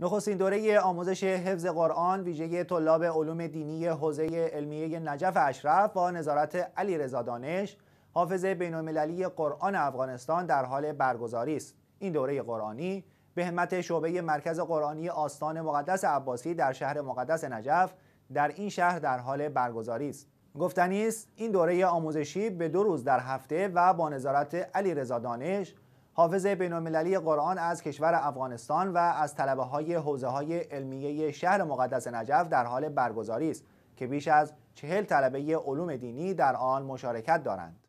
نخستین دوره آموزش حفظ قرآن ویژه طلاب علوم دینی حوزه علمیه نجف اشرف با نظارت علی رضا دانش حافظ المللی قرآن افغانستان در حال برگزاری است این دوره قرآنی به همت شعبه مرکز قرآنی آستان مقدس عباسی در شهر مقدس نجف در این شهر در حال برگزاری است گفتنی است این دوره آموزشی به دو روز در هفته و با نظارت علی رضا دانش حافظ بینالمللی قرآن از کشور افغانستان و از طلبه های حوزه های علمیه شهر مقدس نجف در حال برگزاری است که بیش از چهل طلبه علوم دینی در آن مشارکت دارند.